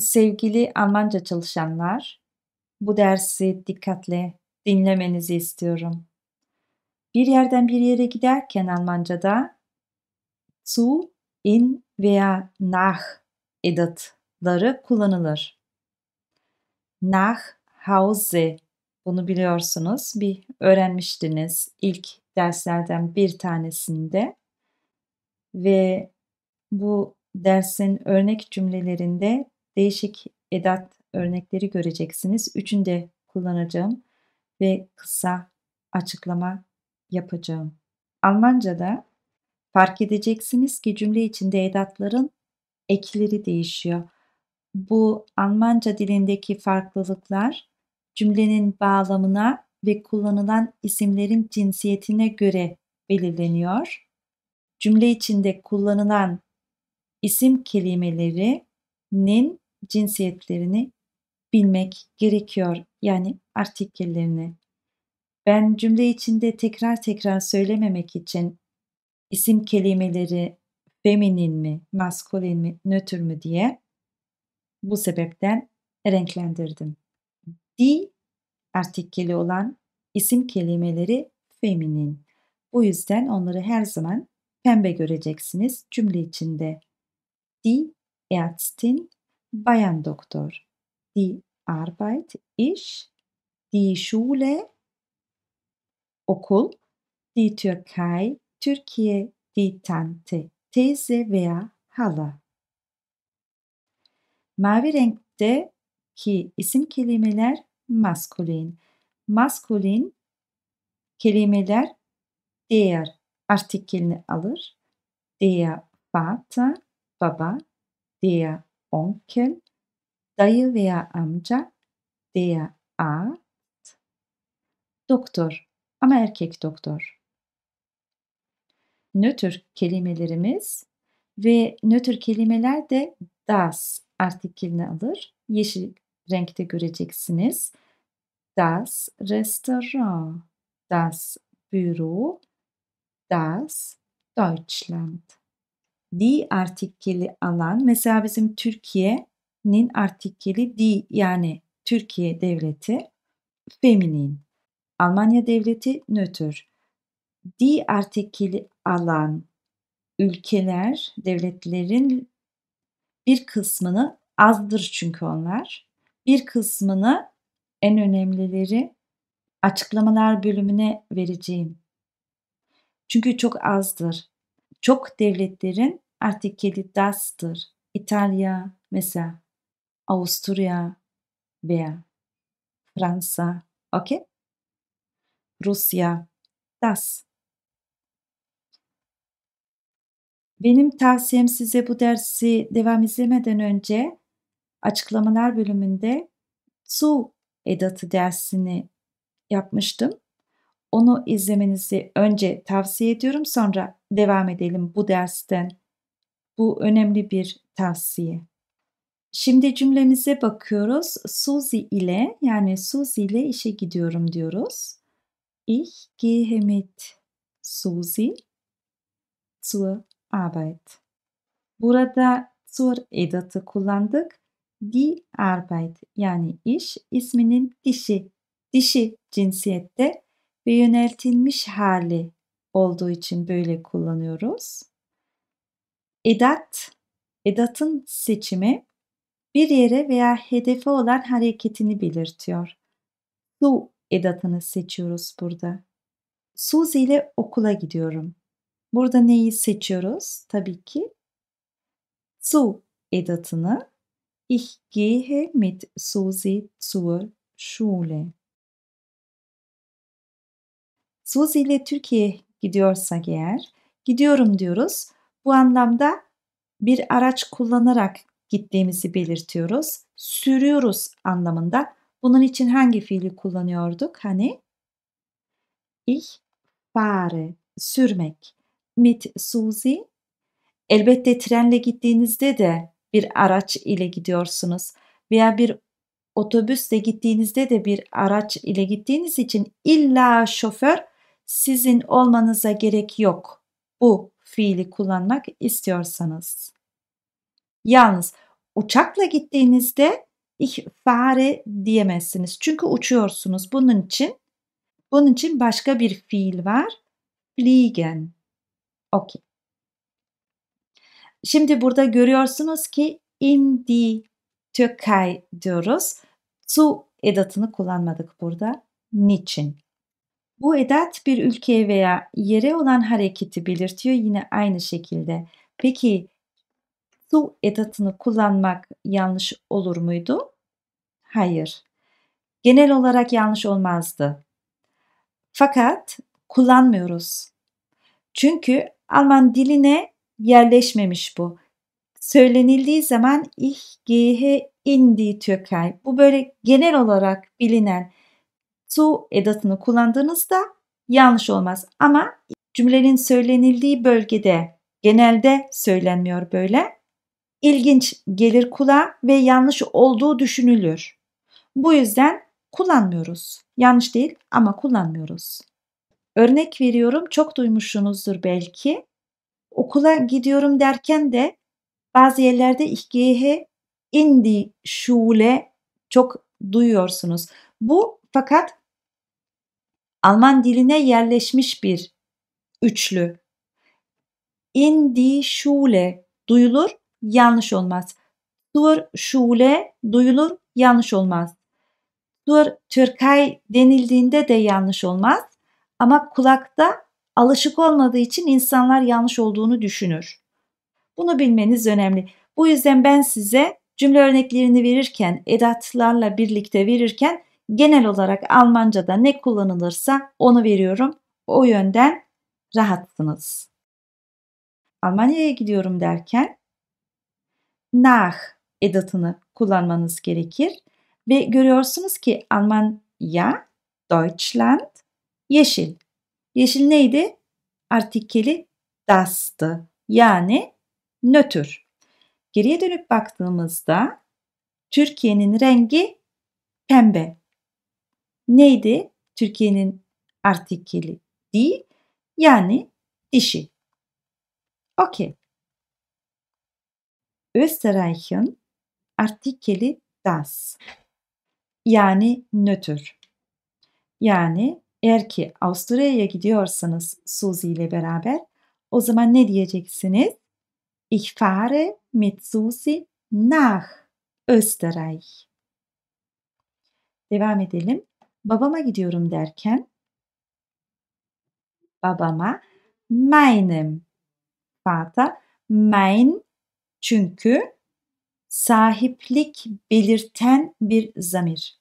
Sevgili Almanca çalışanlar, bu dersi dikkatle dinlemenizi istiyorum. Bir yerden bir yere giderken Almanca'da zu, in veya nach edatları kullanılır. Nach Hause bunu biliyorsunuz, bir öğrenmiştiniz ilk derslerden bir tanesinde ve bu dersin örnek cümlelerinde değişik edat örnekleri göreceksiniz. Üçünde kullanacağım ve kısa açıklama yapacağım. Almanca'da fark edeceksiniz ki cümle içinde edatların ekleri değişiyor. Bu Almanca dilindeki farklılıklar cümlenin bağlamına ve kullanılan isimlerin cinsiyetine göre belirleniyor. Cümle içinde kullanılan isim kelimelerinin cinsiyetlerini bilmek gerekiyor. Yani artikillerini. Ben cümle içinde tekrar tekrar söylememek için isim kelimeleri feminin mi, maskulin mi, nötr mü diye bu sebepten renklendirdim. Di artikeli olan isim kelimeleri feminin. Bu yüzden onları her zaman pembe göreceksiniz cümle içinde. Die Ärztin Bayan Doktor. Die Arbeit, iş. Die Schule, okul. Die Türkei, Türkiye. Die Tante, teyze veya hala. Mavi renkte ki isim kelimeler maskulin. Maskulin kelimeler diğer artikelini alır. Der Vater, baba, der Onkel, dayı veya amca, der Arzt, doktor ama erkek doktor. Nötr kelimelerimiz ve nötr kelimeler de das artikelini alır. Yeşil renkte göreceksiniz. Das Restaurant, das Büro, das Deutschland. D artikeli alan mesela bizim Türkiye'nin artikeli D yani Türkiye devleti feminin. Almanya devleti nötr. D artikeli alan ülkeler, devletlerin bir kısmını azdır çünkü onlar. Bir kısmını en önemlileri açıklamalar bölümüne vereceğim. Çünkü çok azdır çok devletlerin artık dastır. İtalya mesela, Avusturya veya Fransa, okay? Rusya, das. Benim tavsiyem size bu dersi devam izlemeden önce açıklamalar bölümünde su edatı dersini yapmıştım. Onu izlemenizi önce tavsiye ediyorum sonra devam edelim bu dersten. Bu önemli bir tavsiye. Şimdi cümlemize bakıyoruz. Suzy ile yani Suzy ile işe gidiyorum diyoruz. Ich gehe mit Suzy zur Arbeit. Burada zur edatı kullandık. Die Arbeit yani iş isminin dişi. Dişi cinsiyette ve yöneltilmiş hali olduğu için böyle kullanıyoruz. Edat, edatın seçimi bir yere veya hedefe olan hareketini belirtiyor. Su edatını seçiyoruz burada. Suzi ile okula gidiyorum. Burada neyi seçiyoruz? Tabii ki su edatını. Ich gehe mit Susi zur Schule. Suzi ile Türkiye gidiyorsak eğer gidiyorum diyoruz. Bu anlamda bir araç kullanarak gittiğimizi belirtiyoruz. Sürüyoruz anlamında. Bunun için hangi fiili kullanıyorduk? Hani ich fahre sürmek mit Suzi. Elbette trenle gittiğinizde de bir araç ile gidiyorsunuz veya bir otobüsle gittiğinizde de bir araç ile gittiğiniz için illa şoför sizin olmanıza gerek yok bu fiili kullanmak istiyorsanız. Yalnız uçakla gittiğinizde ich fahre diyemezsiniz. Çünkü uçuyorsunuz. Bunun için bunun için başka bir fiil var. Fliegen. Okey. Şimdi burada görüyorsunuz ki in die Türkei diyoruz. Zu edatını kullanmadık burada. Niçin? Bu edat bir ülkeye veya yere olan hareketi belirtiyor yine aynı şekilde. Peki su edatını kullanmak yanlış olur muydu? Hayır. Genel olarak yanlış olmazdı. Fakat kullanmıyoruz. Çünkü Alman diline yerleşmemiş bu. Söylenildiği zaman ich gehe in die Türkei. Bu böyle genel olarak bilinen to edatını kullandığınızda yanlış olmaz. Ama cümlenin söylenildiği bölgede genelde söylenmiyor böyle. İlginç gelir kulağa ve yanlış olduğu düşünülür. Bu yüzden kullanmıyoruz. Yanlış değil ama kullanmıyoruz. Örnek veriyorum çok duymuşsunuzdur belki. Okula gidiyorum derken de bazı yerlerde ihgehe indi şule çok duyuyorsunuz. Bu fakat Alman diline yerleşmiş bir üçlü. In die Schule duyulur, yanlış olmaz. Zur Schule duyulur, yanlış olmaz. Zur Türkay denildiğinde de yanlış olmaz. Ama kulakta alışık olmadığı için insanlar yanlış olduğunu düşünür. Bunu bilmeniz önemli. Bu yüzden ben size cümle örneklerini verirken, edatlarla birlikte verirken Genel olarak Almanca'da ne kullanılırsa onu veriyorum. O yönden rahatsınız. Almanya'ya gidiyorum derken nach edatını kullanmanız gerekir. Ve görüyorsunuz ki Almanya, Deutschland, yeşil. Yeşil neydi? Artikeli das'tı. Yani nötr. Geriye dönüp baktığımızda Türkiye'nin rengi pembe neydi? Türkiye'nin artikeli değil yani dişi. Okay. Österreich'in artikeli das yani nötr. Yani eğer ki Avusturya'ya gidiyorsanız Suzy ile beraber o zaman ne diyeceksiniz? Ich fahre mit Suzy nach Österreich. Devam edelim babama gidiyorum derken babama meinem fata mein çünkü sahiplik belirten bir zamir.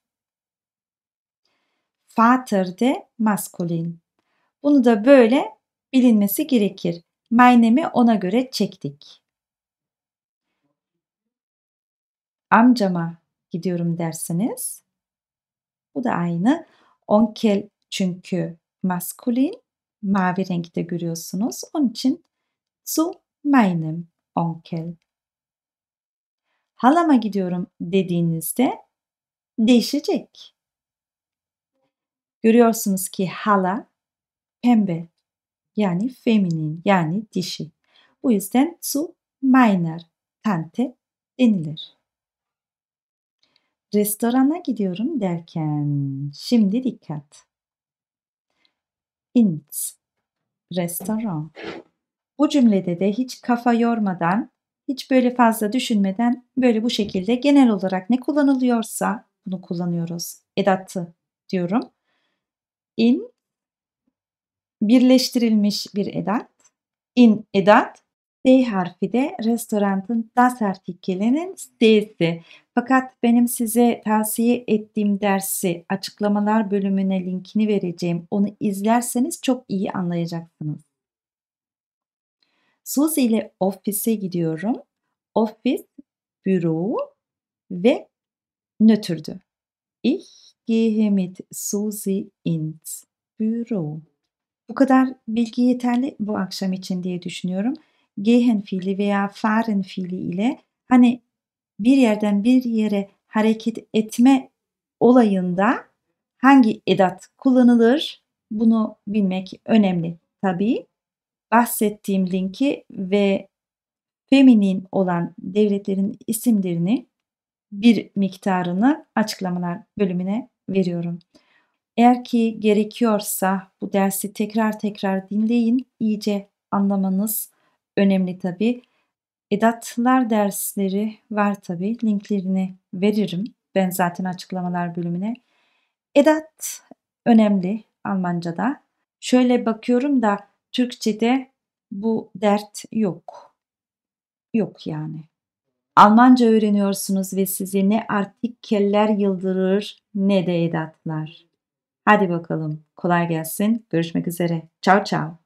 Vater de maskulin. Bunu da böyle bilinmesi gerekir. Meynemi ona göre çektik. Amcama gidiyorum derseniz bu da aynı. Onkel çünkü maskulin. Mavi renkte görüyorsunuz. Onun için zu meinem Onkel. Halama gidiyorum dediğinizde değişecek. Görüyorsunuz ki hala pembe yani feminin yani dişi. Bu yüzden zu meiner tante denilir restorana gidiyorum derken şimdi dikkat. Int restoran. Bu cümlede de hiç kafa yormadan, hiç böyle fazla düşünmeden böyle bu şekilde genel olarak ne kullanılıyorsa bunu kullanıyoruz. Edatı diyorum. In birleştirilmiş bir edat. In edat D harfi de restorantın das artikelinin D'si. Fakat benim size tavsiye ettiğim dersi açıklamalar bölümüne linkini vereceğim. Onu izlerseniz çok iyi anlayacaksınız. Suzy ile ofise gidiyorum. Ofis, büro ve nötrdü. Ich gehe mit Suzy ins Büro. Bu kadar bilgi yeterli bu akşam için diye düşünüyorum gehen fiili veya fahren fiili ile hani bir yerden bir yere hareket etme olayında hangi edat kullanılır bunu bilmek önemli tabii. Bahsettiğim linki ve feminin olan devletlerin isimlerini bir miktarını açıklamalar bölümüne veriyorum. Eğer ki gerekiyorsa bu dersi tekrar tekrar dinleyin, iyice anlamanız önemli tabi Edatlar dersleri var tabi Linklerini veririm. Ben zaten açıklamalar bölümüne. Edat önemli Almanca'da. Şöyle bakıyorum da Türkçe'de bu dert yok. Yok yani. Almanca öğreniyorsunuz ve sizi ne artikeller yıldırır ne de edatlar. Hadi bakalım. Kolay gelsin. Görüşmek üzere. Ciao ciao.